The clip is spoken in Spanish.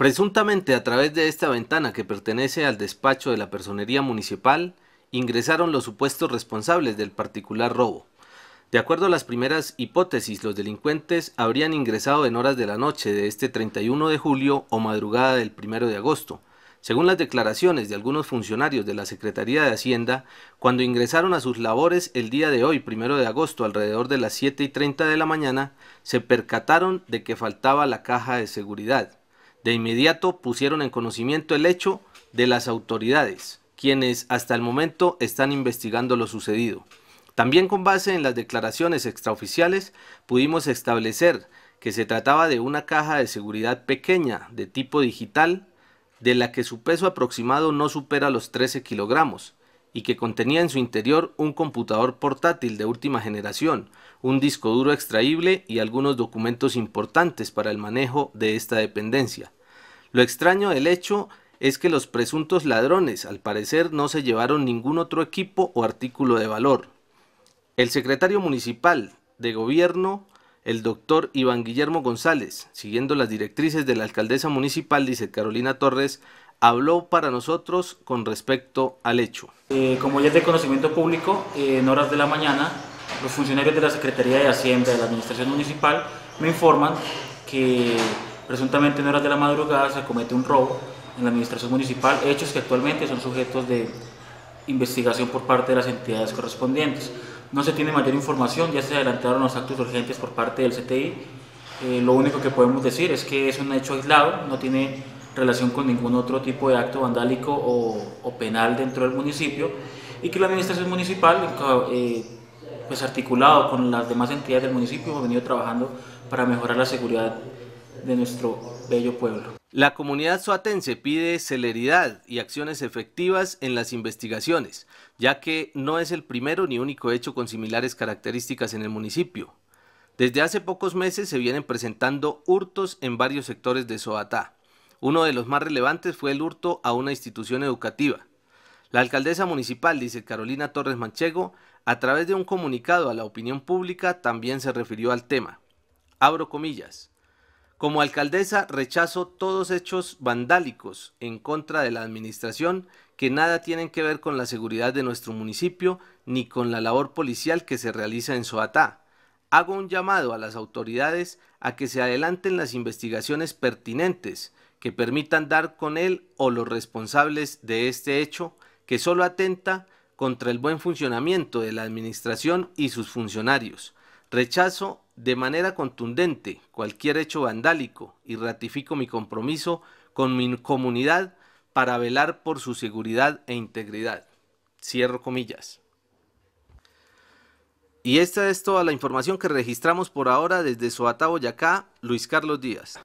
Presuntamente a través de esta ventana que pertenece al despacho de la Personería Municipal, ingresaron los supuestos responsables del particular robo. De acuerdo a las primeras hipótesis, los delincuentes habrían ingresado en horas de la noche de este 31 de julio o madrugada del 1 de agosto. Según las declaraciones de algunos funcionarios de la Secretaría de Hacienda, cuando ingresaron a sus labores el día de hoy, 1 de agosto, alrededor de las 7 y 30 de la mañana, se percataron de que faltaba la caja de seguridad. De inmediato pusieron en conocimiento el hecho de las autoridades, quienes hasta el momento están investigando lo sucedido. También con base en las declaraciones extraoficiales pudimos establecer que se trataba de una caja de seguridad pequeña de tipo digital de la que su peso aproximado no supera los 13 kilogramos y que contenía en su interior un computador portátil de última generación, un disco duro extraíble y algunos documentos importantes para el manejo de esta dependencia. Lo extraño del hecho es que los presuntos ladrones al parecer no se llevaron ningún otro equipo o artículo de valor. El secretario municipal de gobierno, el doctor Iván Guillermo González, siguiendo las directrices de la alcaldesa municipal, dice Carolina Torres, habló para nosotros con respecto al hecho. Eh, como ya es de conocimiento público, eh, en horas de la mañana, los funcionarios de la Secretaría de Hacienda de la Administración Municipal me informan que Presuntamente en horas de la madrugada se comete un robo en la administración municipal, hechos que actualmente son sujetos de investigación por parte de las entidades correspondientes. No se tiene mayor información, ya se adelantaron los actos urgentes por parte del CTI. Eh, lo único que podemos decir es que es un hecho aislado, no tiene relación con ningún otro tipo de acto vandálico o, penal dentro del municipio y que la administración municipal, eh, pues articulado con las demás entidades del municipio, ha venido trabajando para mejorar la seguridad de nuestro bello pueblo. La comunidad suatense pide celeridad y acciones efectivas en las investigaciones, ya que no es el primero ni único hecho con similares características en el municipio. Desde hace pocos meses se vienen presentando hurtos en varios sectores de Soatá. Uno de los más relevantes fue el hurto a una institución educativa. La alcaldesa municipal, dice Carolina Torres Manchego, a través de un comunicado a la opinión pública también se refirió al tema. Abro comillas. Como alcaldesa rechazo todos hechos vandálicos en contra de la administración que nada tienen que ver con la seguridad de nuestro municipio ni con la labor policial que se realiza en Soatá. Hago un llamado a las autoridades a que se adelanten las investigaciones pertinentes que permitan dar con él o los responsables de este hecho que solo atenta contra el buen funcionamiento de la administración y sus funcionarios Rechazo de manera contundente cualquier hecho vandálico y ratifico mi compromiso con mi comunidad para velar por su seguridad e integridad. Cierro comillas. Y esta es toda la información que registramos por ahora desde Soata, Boyacá, Luis Carlos Díaz.